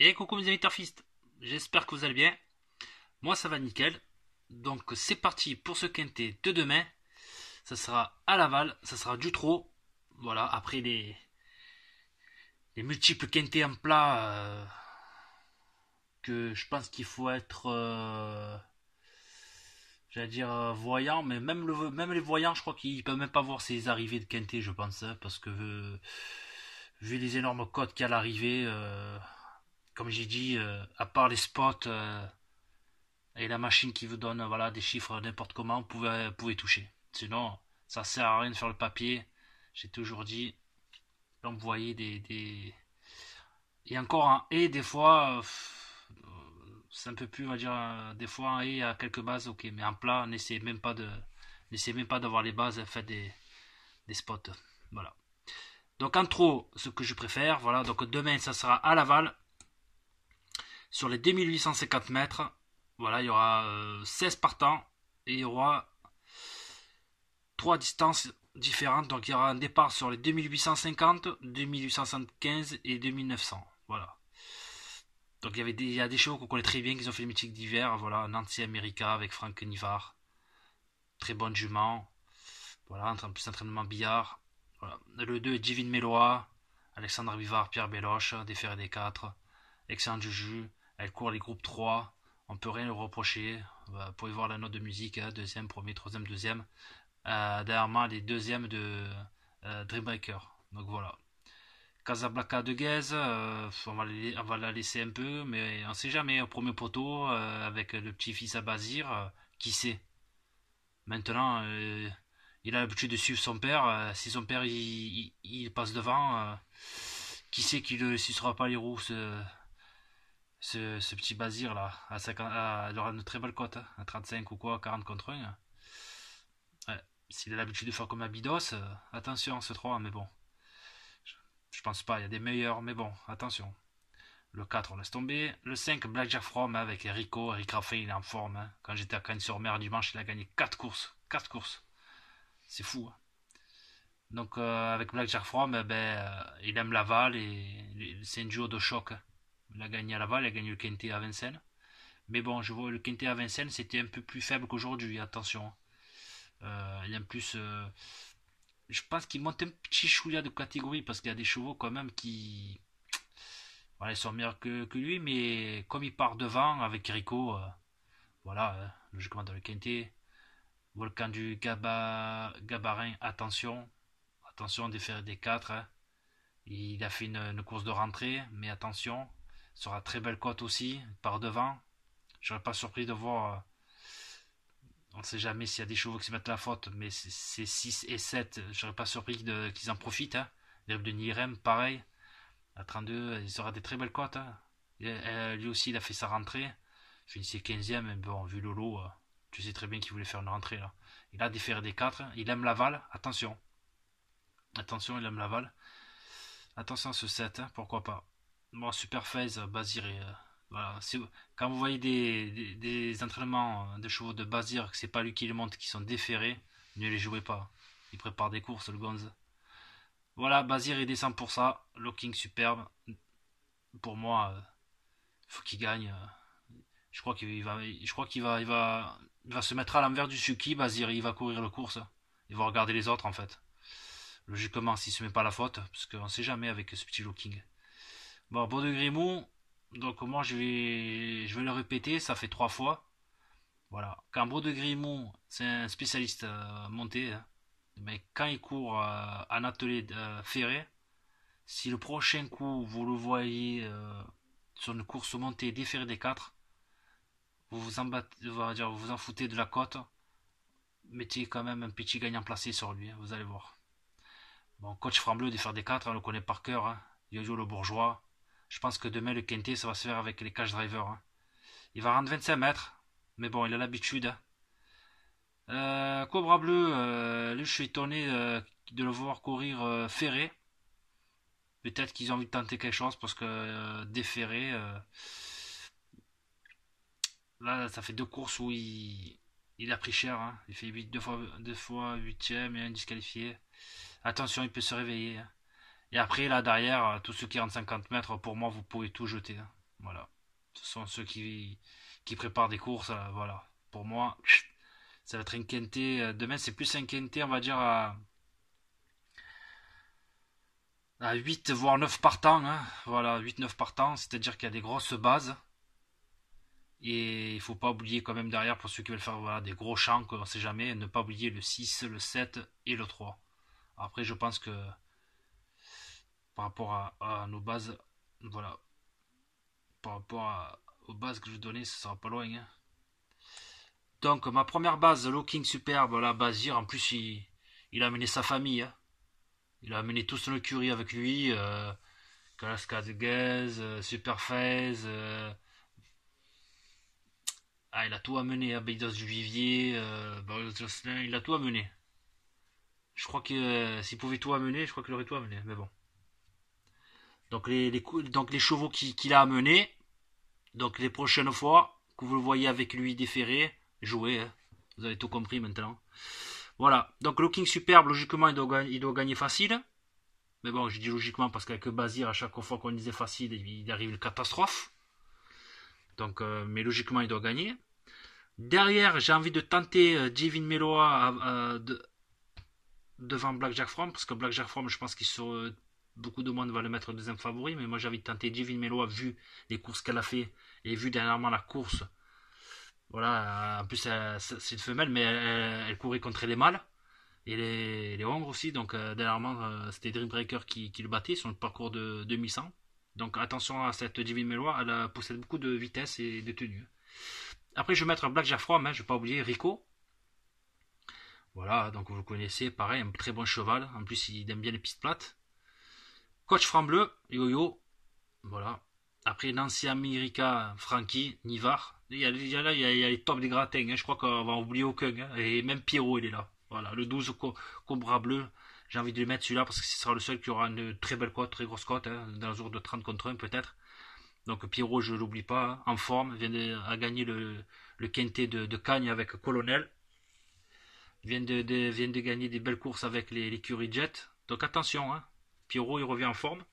Et coucou mes amis turfistes, j'espère que vous allez bien. Moi ça va nickel. Donc c'est parti pour ce quintet de demain. Ça sera à Laval, ça sera du trop. Voilà, après les, les multiples quintets en plat euh, que je pense qu'il faut être euh, j'allais dire euh, voyant, mais même le même les voyants, je crois qu'ils peuvent même pas voir ces arrivées de quintet, je pense, hein, parce que vu les énormes codes qu'il y a à l'arrivée comme j'ai dit, euh, à part les spots euh, et la machine qui vous donne voilà, des chiffres n'importe comment, vous pouvez, toucher. Sinon, ça sert à rien de faire le papier. J'ai toujours dit, l'envoyer des, des, Et encore un et, des fois, euh, c'est un peu plus, on va dire, des fois et à quelques bases, ok, mais en plat, n'essayez même pas de. N'essayez même pas d'avoir les bases, faites des, des spots. Voilà. Donc en trop, ce que je préfère, voilà, donc demain ça sera à Laval, sur les 2850 mètres, voilà, il y aura 16 euh, partants et il y aura trois distances différentes. Donc il y aura un départ sur les 2850, 2875 et 2900. Voilà. Donc il y avait des, il y a des shows qu'on connaît très bien, qui ont fait les mythiques d'hiver. Voilà, Nancy America avec Franck Nivard. Très bonne jument. Voilà, en plus d'entraînement billard. Le 2 Divine Mélois, Alexandre vivard Pierre Beloche, des et des 4. Excellent Juju. Elle court les groupes 3. On peut rien lui reprocher. Bah, vous pouvez voir la note de musique, hein. deuxième, premier, troisième, deuxième. Euh, derrière moi, les deuxièmes de euh, Dreambreaker. Donc voilà. Casablanca de guez. Euh, on, va la laisser un peu, mais on sait jamais. Au premier poteau, euh, avec le petit-fils à Bazir, qui sait Maintenant, il a l'habitude de suivre son père. si son père il, passe devant, qui sait qu'il ne sera pas les roues ce, petit Bazir là, il aura une très belle cote, hein, à 35 ou quoi, 40 contre 1. s'il a l'habitude de faire comme Abidos, euh, attention ce 3, mais bon. Je, pense pas, il y a des meilleurs, mais bon, attention. Le 4, on laisse tomber. Le 5, Blackjack From hein, avec Rico. Eric Raffin, il est en forme. Hein. Quand j'étais à Cannes-sur-Mer dimanche, il a gagné 4 courses. 4 courses. C'est fou. Donc, euh, avec Blackjack From, ben, euh, il aime Laval et c'est un duo de choc il a gagné à Laval, il a gagné le Quintet à Vincennes. Mais bon, je vois le Quintet à Vincennes, c'était un peu plus faible qu'aujourd'hui, attention. Hein. Euh, il y a plus. Euh, je pense qu'il monte un petit chouïa de catégorie parce qu'il y a des chevaux quand même qui. Voilà, sont meilleurs que, lui, mais comme il part devant avec Rico, euh, voilà, logiquement dans le Quintet. Volcan du Gaba, Gabarin, attention, attention des des 4. Hein. Il a fait une course de rentrée, mais attention, sera très belle cote aussi, par devant. Je n'aurais pas surpris de voir. Euh, on ne sait jamais s'il y a des chevaux qui se mettent la faute, mais c'est 6 et 7. Je n'aurais pas surpris qu'ils en profitent. Hein. de Nirem, pareil. À 32, il sera des très belles cotes. Hein. Euh, lui aussi, il a fait sa rentrée. Finissait 15e, mais bon, vu Lolo, lot, euh, tu sais très bien qu'il voulait faire une rentrée. Là. Il a déféré des 4. Il aime Laval, attention. Attention, il aime Laval. Attention à ce 7, hein, pourquoi pas. Bon, phase, euh, Bazir, et, euh, voilà. quand vous voyez des, des, entraînements euh, de chevaux de Bazir, que c'est pas lui qui les monte, qui sont déferrés, ne les jouez pas. Il prépare des courses, le Gonz. Voilà, Bazir, il descend pour ça. Locking, superbe. Pour moi, il faut qu'il gagne. Je crois qu'il va, je crois qu'il va, il va, se mettre à l'envers du Suki, Bazir, il va courir le course. Il va regarder les autres, en fait. Logiquement, s'il se met pas la faute, parce qu'on sait jamais avec ce petit Locking. Bon, bon de Grimont, donc moi je vais, je vais le répéter, ça fait trois fois. Voilà. Quand Beau de Grimont, c'est un spécialiste euh, monté, hein, mais quand il court un euh, en atelier euh, ferré, si le prochain coup vous le voyez sur une course montée déférée des 4, vous vous en, vous vous en foutez de la cote, mettez quand même un petit gagnant placé sur lui, hein, vous allez voir. Bon, coach Frambleu, déféré des 4, on le connaît par cœur, hein. le bourgeois, je pense que demain, le Quintet, ça va se faire avec les cash drivers. Hein. Il va rendre 25 mètres. Mais bon, il a l'habitude. Hein. Euh, Cobra Bleu, euh, je suis étonné euh, de le voir courir ferré. Peut-être qu'ils ont envie de tenter quelque chose parce que déferré. là, ça fait deux courses où il, a pris cher. Hein. Il fait deux fois, huitième et un disqualifié. Attention, il peut se réveiller. Et après, là, derrière, euh, tous ceux qui rentrent 50 mètres, pour moi, vous pouvez tout jeter. Hein. Voilà. Ce sont ceux qui, qui préparent des courses. Euh, voilà. Pour moi, ça va être un euh, Demain, c'est plus un on va dire, à, à 8, voire 9 partants. temps. Hein. Voilà, 8-9 partants. C'est-à-dire qu'il y a des grosses bases. Et il faut pas oublier quand même derrière, pour ceux qui veulent faire des gros champs, qu'on ne sait jamais, ne pas oublier le 6, le 7 et le 3. Après, je pense que par rapport à, nos bases. Voilà. Par rapport aux bases que je donnais, ce sera pas loin. Hein. Donc, ma première base, Looking Superbe, la Basir, en plus, il, il, a amené sa famille. Hein. Il a amené tout son curry avec lui. Euh, de Gaz, euh, euh, ah, il a tout amené. à hein, Beidos du Vivier, euh, il a tout amené. Je crois que euh, s'il pouvait tout amener, je crois qu'il aurait tout amené. Mais bon. Donc les, donc les chevaux qu'il qui a amenés. Donc les prochaines fois que vous le voyez avec lui déféré, jouer hein. Vous avez tout compris maintenant. Voilà. Donc looking Superbe, logiquement, il doit, il doit gagner facile. Mais bon, je dis logiquement parce qu'avec Bazir, à chaque fois qu'on disait facile, il arrive une catastrophe. Donc, euh, mais logiquement, il doit gagner. Derrière, j'ai envie de tenter euh, Meloa euh, euh, de, devant Blackjack From, parce que Black Jack From, je pense qu'il se Beaucoup de monde va le mettre deuxième favori, mais moi j'ai envie de tenter Divine Melo vu les courses qu'elle a fait et vu dernièrement la course. Voilà, en plus c'est une femelle, mais elle, courait contre les mâles et les, les Hongres aussi. Donc euh, dernièrement euh, c'était Dreambreaker qui, qui le battait sur le parcours de 2100. Donc attention à cette Divine Melo elle euh, possède beaucoup de vitesse et de tenue. Après, je vais mettre Black Jaffrom, mais je ne vais pas oublier Rico. Voilà, donc vous le connaissez, pareil, un très bon cheval. En plus, il aime bien les pistes plates. Coach Bleu, Yo-Yo, voilà. Après, Nancy America, Frankie, Nivar. Il y a, a, il y a, les tops des gratins. Hein. Je crois qu'on va oublier aucun. Hein. Et même Pierrot, il est là. Voilà, le 12 Cobra Bleu. J'ai envie de le mettre celui-là parce que ce sera le seul qui aura une très belle cote, très grosse cote, hein, dans un jour de 30 contre 1 peut-être. Donc Pierrot, je ne l'oublie pas, en forme, vient de, à gagner le, quintet de, de avec Colonel. Vient de, vient de gagner des belles courses avec les, les Jet. Donc attention, hein, Pierrot, il revient en forme.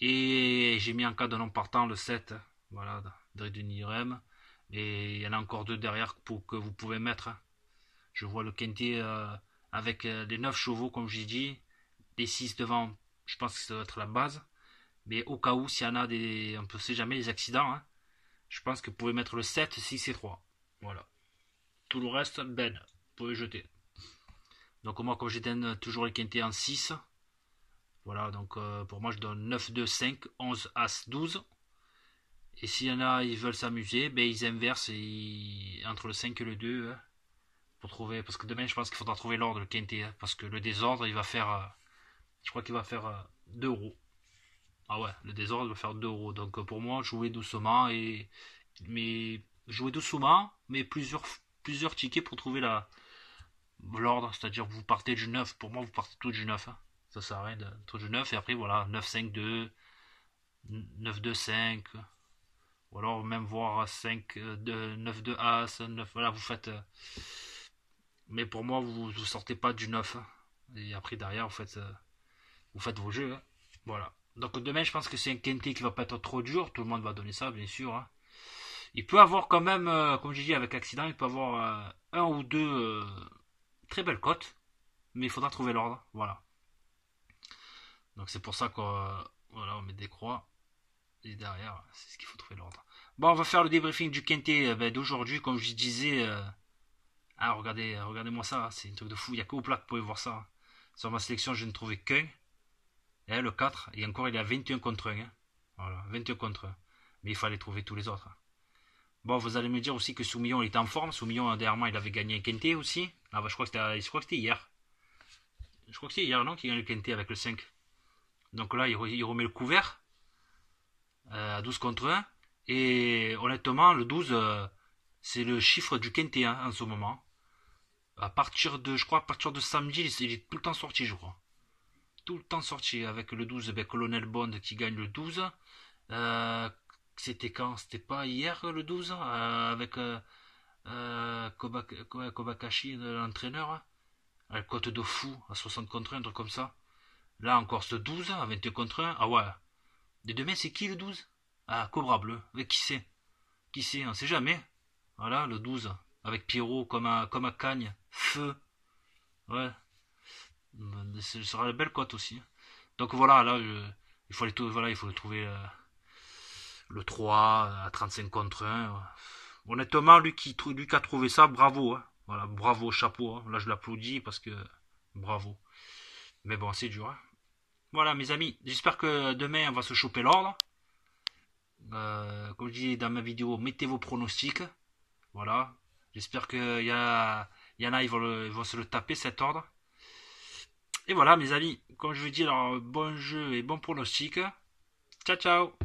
Et j'ai mis en cas de non partant le 7. Voilà, de Et il y en a encore deux derrière pour que vous pouvez mettre. Je vois le quintet euh, avec euh, les 9 chevaux, comme j'ai dit. Les 6 devant, je pense que ça doit être la base. Mais au cas où, s'il y en a des. On ne sait jamais les accidents. Hein, je pense que vous pouvez mettre le 7, 6 et 3. Voilà. Tout le reste, ben, vous pouvez jeter. Donc moi, comme j'étais toujours le quintet en 6, voilà, donc euh, pour moi, je donne 9, 2, 5, 11, As, 12. Et s'il y en a, ils veulent s'amuser, ben, ils inversent entre le 5 et le 2. Hein, pour trouver, parce que demain, je pense qu'il faudra trouver l'ordre, le quinté, hein, parce que le désordre, il va faire. Euh, je crois qu'il va faire 2 euros. Ah ouais, le désordre va faire 2 euros. Donc euh, pour moi, jouer doucement et. Mais jouer doucement, mais plusieurs, plusieurs tickets pour trouver l'ordre. C'est-à-dire, vous partez du 9. Pour moi, vous partez tout du 9. Ça sert à rien de trop de 9 et après voilà 9-5-2, 9-2-5, ou alors même voir 5 2, 9 2 as 9 voilà vous faites euh, mais pour moi vous sortez pas du 9 hein. et après derrière vous faites euh, vous faites vos jeux hein. voilà donc demain je pense que c'est un Kente qui va pas être trop dur tout le monde va donner ça bien sûr hein. il peut avoir quand même euh, comme j'ai dit avec accident il peut avoir un ou deux très belles cotes mais il faudra trouver l'ordre voilà donc c'est pour ça qu'on voilà, on met des croix. Et derrière, c'est ce qu'il faut trouver l'ordre. Bon, on va faire le débriefing du quinté euh, ben, d'aujourd'hui, comme je disais. Ah, regardez, regardez-moi ça, c'est un truc de fou. Il n'y a qu'au plat que vous pouvez voir ça. Sur ma sélection, je ne trouvais qu'un. Et hein, le 4, et encore, il y a 21 contre 1. Hein. Voilà, 21 contre 1. Mais il fallait trouver tous les autres. Bon, vous allez me dire aussi que Soumillon il en forme. Soumillon, euh, dernièrement, il avait gagné un quinté aussi. Ah, bah, je crois que c'était hier. Je crois que c'est hier, non, qu'il gagne le quinté avec le 5. Donc là, il, remet le couvert euh, à 12 contre 1. Et honnêtement, le 12, euh, c'est le chiffre du quintet hein, en ce moment. À partir de, je crois, à partir de samedi, il est tout le temps sorti, je crois. Tout le temps sorti avec le 12, eh ben, Colonel Bond qui gagne le 12. Euh, c'était quand C'était pas hier le 12 avec Kobakashi, l'entraîneur. à la cote de fou à 60 contre 1, un truc comme ça. Là encore ce 12 à 21 contre 1. Ah ouais. Et demain c'est qui le 12 Ah, Cobra Bleu. Mais qui sait Qui sait On sait jamais. Voilà, le 12. Avec Pierrot comme à, comme Cagne. Feu. Ouais. Ce sera la belle cote aussi. Donc voilà, là, euh, il, faut aller, le trouver euh, le 3 euh, à 35 contre 1. Honnêtement, lui qui, a trouvé ça, bravo. Hein. Voilà, bravo, chapeau. Hein. Là, je l'applaudis parce que bravo. Mais bon, c'est dur. Hein. Voilà, mes amis, j'espère que demain, on va se choper l'ordre. Euh, comme je dis dans ma vidéo, mettez vos pronostics. Voilà. J'espère qu'il y, en a, ils vont, se le taper, cet ordre. Et voilà, mes amis, comme je vous dis, bon jeu et bon pronostic. Ciao, ciao